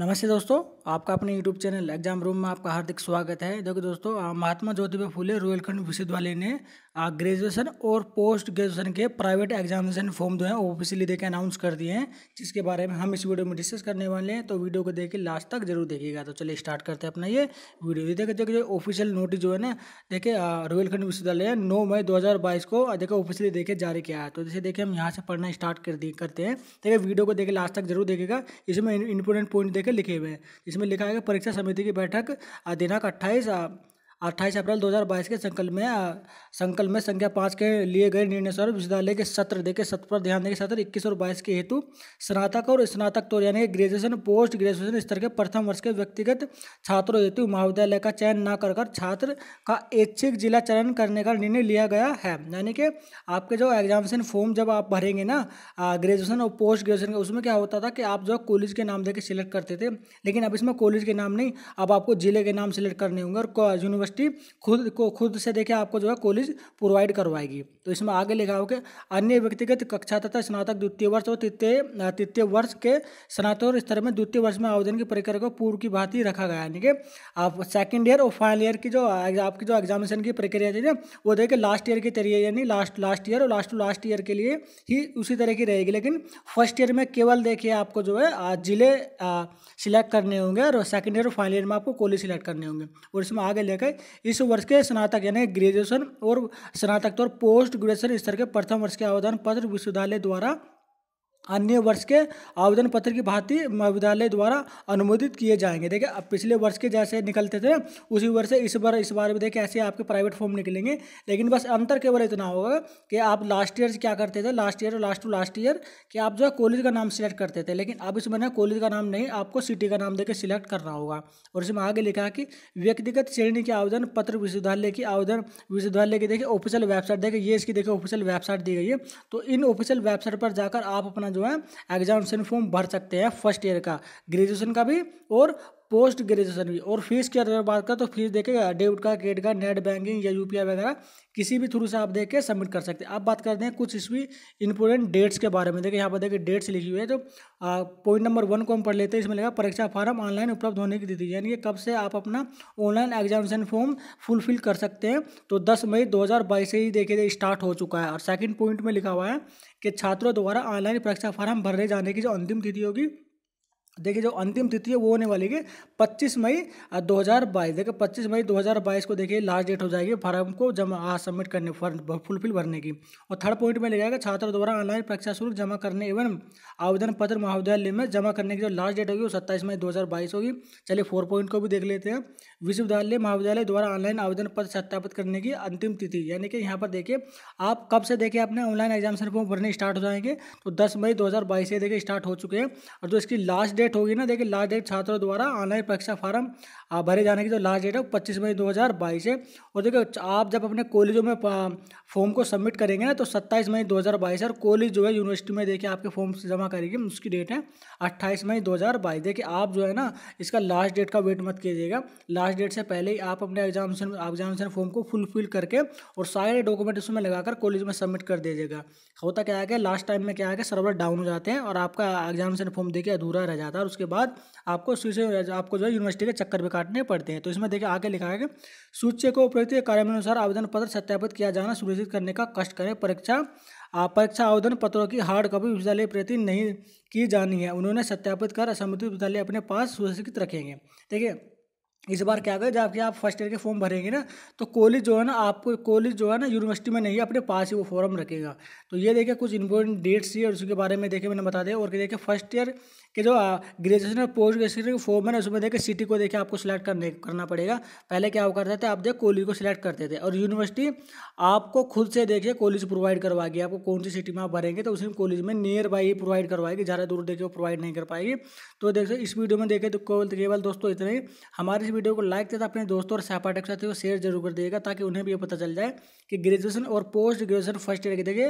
नमस्ते दोस्तों आपका अपने यूट्यूब चैनल एग्जाम रूम में आपका हार्दिक स्वागत है देखो दोस्तों महात्मा ज्योतिबा फूले रोयलखंड विश्वविद्यालय ने ग्रेजुएशन और पोस्ट ग्रेजुएशन के प्राइवेट एग्जामिनेशन फॉर्म जो है ऑफिशियली देखे अनाउंस कर दिए हैं जिसके बारे में हम इस वीडियो में डिस्कस करने वाले हैं तो वीडियो को देखिए लास्ट तक जरूर देखिएगा तो चलिए स्टार्ट करते हैं अपना ये वीडियो ये देखिए देखिए ऑफिशियल नोटिस जो है ना देखिए रोयलखंड विश्वविद्यालय नौ मई दो को देखिए ऑफिशियली देखे जारी किया है तो जैसे देखिए हम यहाँ से पढ़ना स्टार्ट कर दिए करते हैं देखिए वीडियो को देखे लास्ट तक जरूर देखेगा इसमें इंपोर्टेंट पॉइंट देखे लिखे हुए हैं इसमें लिखा है परीक्षा समिति की बैठक दिनांक अट्ठाईस अट्ठाईस अप्रैल 2022 के संकल्प में संकल्प में संख्या पाँच के लिए गए निर्णय स्वरूप विश्वविद्यालय के सत्र देखे सत्र पर ध्यान देंगे सत्र इक्कीस और बाईस के हेतु स्नातक और स्नातक तो यानी ग्रेजुएशन पोस्ट ग्रेजुएशन स्तर के प्रथम वर्ष के व्यक्तिगत छात्रों हेतु महाविद्यालय का चयन न कर छात्र का ऐच्छिक जिला चयन करने का निर्णय लिया गया है यानी कि आपके जो एग्जामिनेशन फॉर्म जब आप भरेंगे ना ग्रेजुएशन और पोस्ट ग्रेजुएशन का उसमें क्या होता था कि आप जो कॉलेज के नाम देके सिलेक्ट करते थे लेकिन अब इसमें कॉलेज के नाम नहीं अब आपको ज़िले के नाम सिलेक्ट करने होंगे और यूनिवर्सिटी यूनिवर्सिटी खुद को खुद से देखिए आपको जो है कॉलेज प्रोवाइड करवाएगी तो इसमें आगे लिखा हो कि अन्य व्यक्तिगत कक्षा तथा स्नातक द्वितीय वर्ष और तृतीय तृतीय वर्ष के स्नातक स्तर में द्वितीय वर्ष में आवेदन की प्रक्रिया को पूर्व की भांति रखा गया यानी कि आप सेकेंड ईयर और फाइनल ईयर की जो आपकी जो एग्जामिनेशन की प्रक्रिया थी ना वो देखे लास्ट ईयर की तरीके यानी लास्ट लास्ट ईयर और लास्ट टू लास्ट ईयर के लिए ही उसी तरह की रहेगी लेकिन फर्स्ट ईयर में केवल देखिए आपको जो है जिले सिलेक्ट करने होंगे और सेकेंड ईयर और फाइनल ईयर में आपको कॉलेज सिलेक्ट करने होंगे और इसमें आगे लेकर इस वर्ष के स्नातक यानी ग्रेजुएशन और स्नातक और पोस्ट ग्रेजुएशन स्तर के प्रथम वर्ष के आवेदन पत्र विश्वविद्यालय द्वारा अन्य वर्ष के आवेदन पत्र की भांति महाविद्यालय द्वारा अनुमोदित किए जाएंगे देखिए अब पिछले वर्ष के जैसे निकलते थे उसी वर्ष से इस बार इस बार भी देखिए ऐसे आपके प्राइवेट फॉर्म निकलेंगे लेकिन बस अंतर केवल इतना होगा कि आप लास्ट ईयर क्या करते थे लास्ट ईयर और लास्ट टू लास्ट ईयर कि आप जो है कॉलेज का नाम सिलेक्ट करते थे लेकिन अब इसमें ना कॉलेज का नाम नहीं आपको सिटी का नाम देकर सिलेक्ट करना होगा और इसमें आगे लिखा कि व्यक्तिगत श्रेणी के आवेदन पत्र विश्वविद्यालय की आवेदन विश्वविद्यालय की देखिए ऑफिशियल वेबसाइट देखिए ये इसकी देखिए ऑफिशियल वेबसाइट दी गई है तो इन ऑफिशियल वेबसाइट पर जाकर आप अपना जो है एग्जामेशन फॉर्म भर सकते हैं फर्स्ट ईयर का ग्रेजुएशन का भी और पोस्ट ग्रेजुएशन भी और फीस की अगर बात करें तो फीस देखिए debit card credit card net banking या यूपीआई वगैरह किसी भी थ्रू से आप देख के सबमिट कर सकते हैं अब बात करते हैं कुछ इसमें इंपोर्टेंट डेट्स के बारे में देखिए यहाँ पर देखिए डेट्स लिखी हुई है तो पॉइंट नंबर वन को हम पढ़ लेते हैं इसमें लगेगा परीक्षा फार्म ऑनलाइन उपलब्ध होने की तिथि यानी कि कब से आप अपना ऑनलाइन एग्जामिनेशन फॉर्म फुलफिल कर सकते हैं तो दस मई दो से ही देखिए स्टार्ट हो चुका है और सेकेंड पॉइंट में लिखा हुआ है कि छात्रों द्वारा ऑनलाइन परीक्षा फार्म भरने जाने की जो अंतिम तिथि होगी देखिए जो अंतिम तिथि है वो होने वाली है पच्चीस मई 2022 देखिए पच्चीस मई 2022 को देखिए लास्ट डेट हो जाएगी फॉर्म को जमा सबमिट करने फॉर्म फुलफिल भरने की और थर्ड पॉइंट में ले जाएगा छात्रों द्वारा ऑनलाइन परीक्षा शुल्क जमा करने एवं आवेदन पत्र महाविद्यालय में जमा करने की जो लास्ट डेट होगी वो सत्ताईस मई दो होगी चलिए फोर पॉइंट को भी देख लेते हैं विश्वविद्यालय महाविद्यालय द्वारा ऑनलाइन आवेदन पत्र सत्यापित करने की अंतिम तिथि यानी कि यहाँ पर देखिए आप कब से देखिए अपने ऑनलाइन एग्जाम फॉर्म भरने स्टार्ट हो जाएंगे तो दस मई दो से देखिए स्टार्ट हो चुके हैं और जो इसकी लास्ट डेट डेट होगी ना देखिए लास्ट डेट छात्रों द्वारा ऑनलाइन परीक्षा फार्म भरे जाने की जो लास्ट डेट है वो पच्चीस मई दो हज़ार बाईस है और देखिए आप जब अपने कॉलेजों में फॉर्म को सबमिट करेंगे ना तो सत्ताईस मई दो हज़ार बाईस और कॉलेज जो है यूनिवर्सिटी में देखिए आपके फॉर्म जमा करेगी उसकी डेट है अट्ठाईस मई दो हज़ार बाईस देखिए आप जो है ना इसका लास्ट डेट का वेट मत कीजिएगा लास्ट डेट से पहले ही आप अपने एग्जामिनेशन एग्जामिनेशन फॉर्म को फुलफिल करके और सारे डॉक्यूमेंट उसमें लगाकर कॉलेज में सबमिट कर दीजिएगा होता क्या है कि लास्ट टाइम में क्या है कि सर्वर डाउन हो जाते हैं और आपका एग्जामिनेशन फॉर्म देखिए अधूरा रह जाता है जाता है और उसके बाद आपको सूचे आपको जो है यूनिवर्सिटी के चक्कर भी काटने पड़ते हैं तो इसमें देखिए आगे लिखा है कि सूचे को उपयुक्त कार्यानुसार आवेदन पत्र सत्यापित किया जाना सुनिश्चित करने का कष्ट करें परीक्षा परीक्षा आवेदन पत्रों की हार्ड कॉपी विश्वविद्यालय प्रति नहीं की जानी है उन्होंने सत्यापित कर असमित विद्यालय अपने पास सुरक्षित रखेंगे ठीक है इस बार क्या करें जबकि आप फर्स्ट ईयर के फॉर्म भरेंगे ना तो कॉलेज जो है ना आपको कॉलेज जो है ना यूनिवर्सिटी में नहीं अपने पास ही वो फॉर्म रखेगा तो ये देखिए कुछ इंपॉर्टेंट डेट्स ही और उसके बारे में देखिए मैंने बता दिया और देखिए फर्स्ट ईयर के जो ग्रेजुएशन और पोस्ट ग्रेजुएशन के फॉर्म है ना उसमें देखिए सिटी को देखिए आपको सिलेक्ट करने करना पड़ेगा पहले क्या करते थे आप देखिए कॉलेज को सिलेक्ट करते थे और यूनिवर्सिटी आपको खुद से देखिए कॉलेज प्रोवाइड करवाएगी आपको कौन सी सिटी में आप भरेंगे तो उसमें कॉलेज में नियर बाई प्रोवाइड करवाएगी ज़्यादा दूर देखिए वो प्रोवाइड नहीं कर पाएगी तो देखिए इस वीडियो में देखें तो केवल दोस्तों इतने ही हमारे वीडियो को लाइक तथा अपने दोस्तों और सहपाठक साथ को शेयर जरूर कर दिएगा ताकि उन्हें भी ये पता चल जाए कि ग्रेजुएशन और पोस्ट ग्रेजुएशन फर्स्ट ईयर के देखे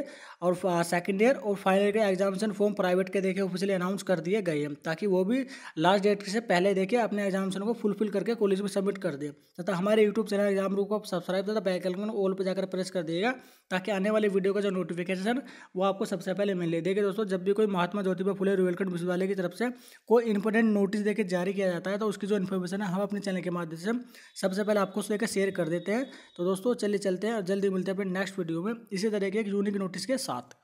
और सेकेंड ईयर और फाइनल ईयर के एग्जामिनेशन फॉर्म प्राइवेट के देखे ऑफिशियली अनाउंस कर दिए गए हैं ताकि वो भी लास्ट डेट से पहले देखे अपने एग्जामिनेशन को फुलफिल करके कॉलेज में सबमिट कर दे तथा हमारे यूट्यूब चैनल एग्जाम रूप को सब्सक्राइब तथा बैकल ऑल पर जाकर प्रेस कर दिएगा ताकि आने वाले वीडियो का जो नोटिफिकेशन वो आपको सबसे पहले मिल ले देखिए दोस्तों जब भी कोई महात्मा ज्योतिबा फुले रोयलखंड विश्वविद्यालय की तरफ से कोई इंपॉर्टेंट नोटिस देकर जारी किया जाता है तो उसकी जो इन्फॉर्मेशन है हम अपने चैनल चैनल के माध्यम से सबसे पहले आपको उसको लेकर शेयर कर देते हैं तो दोस्तों चलिए चलते हैं और जल्दी मिलते हैं अपने नेक्स्ट वीडियो में इसी तरह के एक यूनिक नोटिस के साथ